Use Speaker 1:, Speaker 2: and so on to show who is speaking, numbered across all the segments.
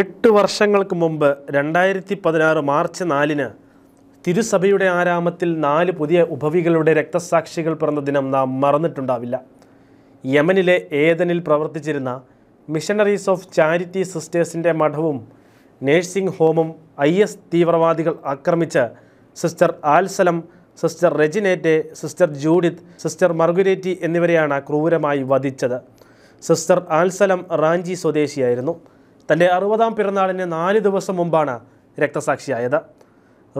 Speaker 1: എട്ട് വർഷങ്ങൾക്ക് മുമ്പ് രണ്ടായിരത്തി പതിനാറ് മാർച്ച് നാലിന് തിരുസഭയുടെ ആരാമത്തിൽ നാല് പുതിയ ഉപവികളുടെ രക്തസാക്ഷികൾ പിറന്ന ദിനം നാം മറന്നിട്ടുണ്ടാവില്ല യമനിലെ ഏതനിൽ പ്രവർത്തിച്ചിരുന്ന മിഷണറീസ് ഓഫ് ചാരിറ്റി സിസ്റ്റേഴ്സിൻ്റെ മഠവും നേഴ്സിംഗ് ഹോമും ഐ എസ് തീവ്രവാദികൾ ആക്രമിച്ച് sister Anselm sister Reginette sister Judith sister Marguerite എന്നിവരെയാണ് ക്രൂരമായി വധിച്ചത് സിസ്റ്റർ ആൽസലം റാഞ്ചി സ്വദേശിയായിരുന്നു തൻ്റെ അറുപതാം പിറന്നാളിന് നാല് ദിവസം മുമ്പാണ് രക്തസാക്ഷിയായത്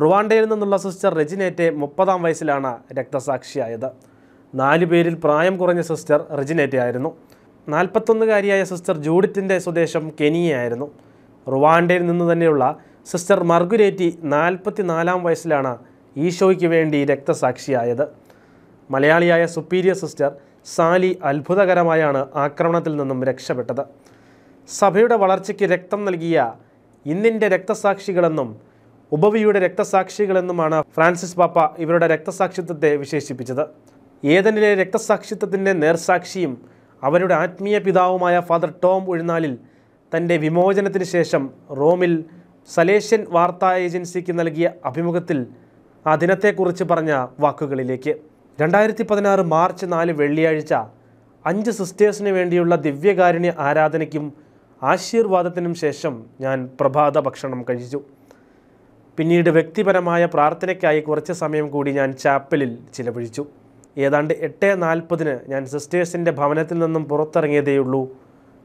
Speaker 1: റുവാണ്ടയിൽ നിന്നുള്ള സിസ്റ്റർ റെജിനേറ്റെ മുപ്പതാം വയസ്സിലാണ് രക്തസാക്ഷിയായത് നാല് പേരിൽ പ്രായം കുറഞ്ഞ സിസ്റ്റർ റെജിനേറ്റെ ആയിരുന്നു നാൽപ്പത്തൊന്നുകാരിയായ സിസ്റ്റർ ജൂഡിറ്റിൻ്റെ സ്വദേശം കെനിയയായിരുന്നു റുവാണ്ടയിൽ നിന്ന് തന്നെയുള്ള സിസ്റ്റർ മർഗുരേറ്റി നാലാം വയസ്സിലാണ് ഈശോയ്ക്ക് വേണ്ടി രക്തസാക്ഷിയായത് മലയാളിയായ സുപ്പീരിയർ സിസ്റ്റർ സാലി അത്ഭുതകരമായാണ് ആക്രമണത്തിൽ നിന്നും രക്ഷപ്പെട്ടത് സഭയുടെ വളർച്ചയ്ക്ക് രക്തം നൽകിയ ഇന്നിൻ്റെ രക്തസാക്ഷികളെന്നും ഉപവിയുടെ രക്തസാക്ഷികളെന്നുമാണ് ഫ്രാൻസിസ് പാപ്പ ഇവരുടെ രക്തസാക്ഷിത്വത്തെ വിശേഷിപ്പിച്ചത് ഏതനിലെ രക്തസാക്ഷിത്വത്തിൻ്റെ നേർസാക്ഷിയും അവരുടെ ആത്മീയ പിതാവുമായ ഫാദർ ടോം ഉഴുന്നാലിൽ തൻ്റെ വിമോചനത്തിന് ശേഷം റോമിൽ സലേഷ്യൻ വാർത്താ ഏജൻസിക്ക് നൽകിയ അഭിമുഖത്തിൽ ആ ദിനത്തെക്കുറിച്ച് പറഞ്ഞ വാക്കുകളിലേക്ക് രണ്ടായിരത്തി പതിനാറ് മാർച്ച് നാല് വെള്ളിയാഴ്ച അഞ്ച് സിസ്റ്റേഴ്സിന് വേണ്ടിയുള്ള ദിവ്യകാരുണ്യ ആരാധനയ്ക്കും ആശീർവാദത്തിനും ശേഷം ഞാൻ പ്രഭാത ഭക്ഷണം കഴിച്ചു പിന്നീട് വ്യക്തിപരമായ പ്രാർത്ഥനയ്ക്കായി കുറച്ച് സമയം കൂടി ഞാൻ ചാപ്പലിൽ ചിലവഴിച്ചു ഏതാണ്ട് എട്ട് നാൽപ്പതിന് ഞാൻ സിസ്റ്റേഴ്സിൻ്റെ ഭവനത്തിൽ നിന്നും പുറത്തിറങ്ങിയതേയുള്ളൂ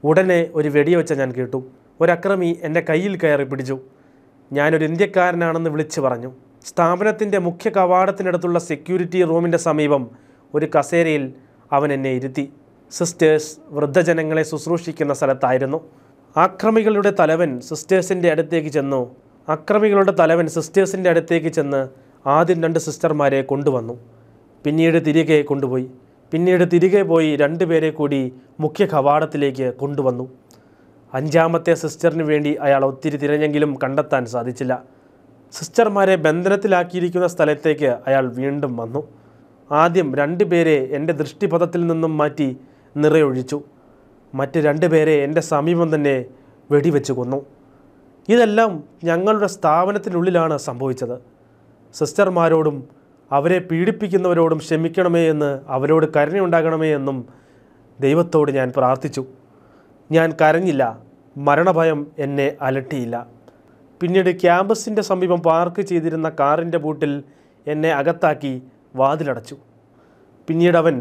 Speaker 1: ഉടനെ ഒരു വെടിവെച്ച ഞാൻ കേട്ടു ഒരക്രമി എൻ്റെ കയ്യിൽ കയറി പിടിച്ചു ഞാനൊരു ഇന്ത്യക്കാരനാണെന്ന് വിളിച്ചു പറഞ്ഞു സ്ഥാപനത്തിൻ്റെ മുഖ്യ കവാടത്തിനടുത്തുള്ള സെക്യൂരിറ്റി റൂമിൻ്റെ സമീപം ഒരു കസേരയിൽ അവൻ എന്നെ ഇരുത്തി സിസ്റ്റേഴ്സ് വൃദ്ധജനങ്ങളെ ശുശ്രൂഷിക്കുന്ന സ്ഥലത്തായിരുന്നു ആക്രമികളുടെ തലവൻ സിസ്റ്റേഴ്സിൻ്റെ അടുത്തേക്ക് ചെന്നു അക്രമികളുടെ തലവൻ സിസ്റ്റേഴ്സിൻ്റെ അടുത്തേക്ക് ചെന്ന് ആദ്യം രണ്ട് സിസ്റ്റർമാരെ കൊണ്ടുവന്നു പിന്നീട് തിരികെ കൊണ്ടുപോയി പിന്നീട് തിരികെ പോയി രണ്ടുപേരെ കൂടി മുഖ്യ കവാടത്തിലേക്ക് കൊണ്ടുവന്നു അഞ്ചാമത്തെ സിസ്റ്ററിന് വേണ്ടി അയാൾ ഒത്തിരി തിരഞ്ഞെങ്കിലും കണ്ടെത്താൻ സാധിച്ചില്ല സിസ്റ്റർമാരെ ബന്ധനത്തിലാക്കിയിരിക്കുന്ന സ്ഥലത്തേക്ക് അയാൾ വീണ്ടും വന്നു ആദ്യം രണ്ടുപേരെ എൻ്റെ ദൃഷ്ടിപഥത്തിൽ നിന്നും മാറ്റി നിറയൊഴിച്ചു മറ്റ് രണ്ടുപേരെ എൻ്റെ സമീപം തന്നെ വെടിവെച്ച് കൊന്നു ഇതെല്ലാം ഞങ്ങളുടെ സ്ഥാപനത്തിനുള്ളിലാണ് സംഭവിച്ചത് സിസ്റ്റർമാരോടും അവരെ പീഡിപ്പിക്കുന്നവരോടും ക്ഷമിക്കണമേ എന്ന് അവരോട് കരുണയുണ്ടാകണമേ എന്നും ദൈവത്തോട് ഞാൻ പ്രാർത്ഥിച്ചു ഞാൻ കരഞ്ഞില്ല മരണഭയം എന്നെ അലട്ടിയില്ല പിന്നീട് ക്യാമ്പസിൻ്റെ സമീപം പാർക്ക് ചെയ്തിരുന്ന കാറിൻ്റെ ബൂട്ടിൽ എന്നെ അകത്താക്കി വാതിലടച്ചു പിന്നീട് അവൻ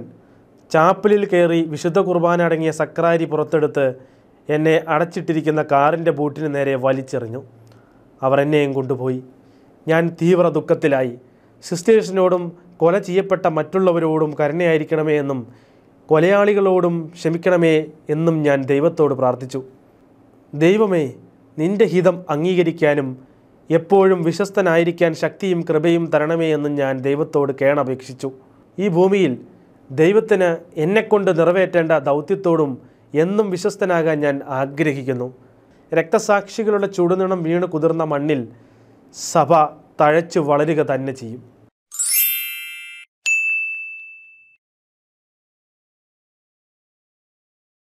Speaker 1: ചാപ്പലിൽ കയറി വിശുദ്ധ കുർബാന അടങ്ങിയ സക്രാരി പുറത്തെടുത്ത് എന്നെ അടച്ചിട്ടിരിക്കുന്ന കാറിൻ്റെ ബൂട്ടിന് നേരെ വലിച്ചെറിഞ്ഞു അവർ എന്നെയും കൊണ്ടുപോയി ഞാൻ തീവ്ര ദുഃഖത്തിലായി സിസ്റ്റേഴ്സിനോടും കൊല ചെയ്യപ്പെട്ട മറ്റുള്ളവരോടും കരുണയായിരിക്കണമേ എന്നും കൊലയാളികളോടും ക്ഷമിക്കണമേ എന്നും ഞാൻ ദൈവത്തോട് പ്രാർത്ഥിച്ചു ദൈവമേ നിന്റെ ഹിതം അംഗീകരിക്കാനും എപ്പോഴും വിശ്വസ്തനായിരിക്കാൻ ശക്തിയും കൃപയും തരണമേ എന്നും ഞാൻ ദൈവത്തോട് കേണപേക്ഷിച്ചു ഈ ഭൂമിയിൽ ദൈവത്തിന് എന്നെക്കൊണ്ട് നിറവേറ്റേണ്ട ദൗത്യത്തോടും എന്നും വിശ്വസ്തനാകാൻ ഞാൻ ആഗ്രഹിക്കുന്നു രക്തസാക്ഷികളുടെ ചൂടുനിണം വീണ് കുതിർന്ന മണ്ണിൽ സഭ തഴച്ചു വളരുക തന്നെ ചെയ്യും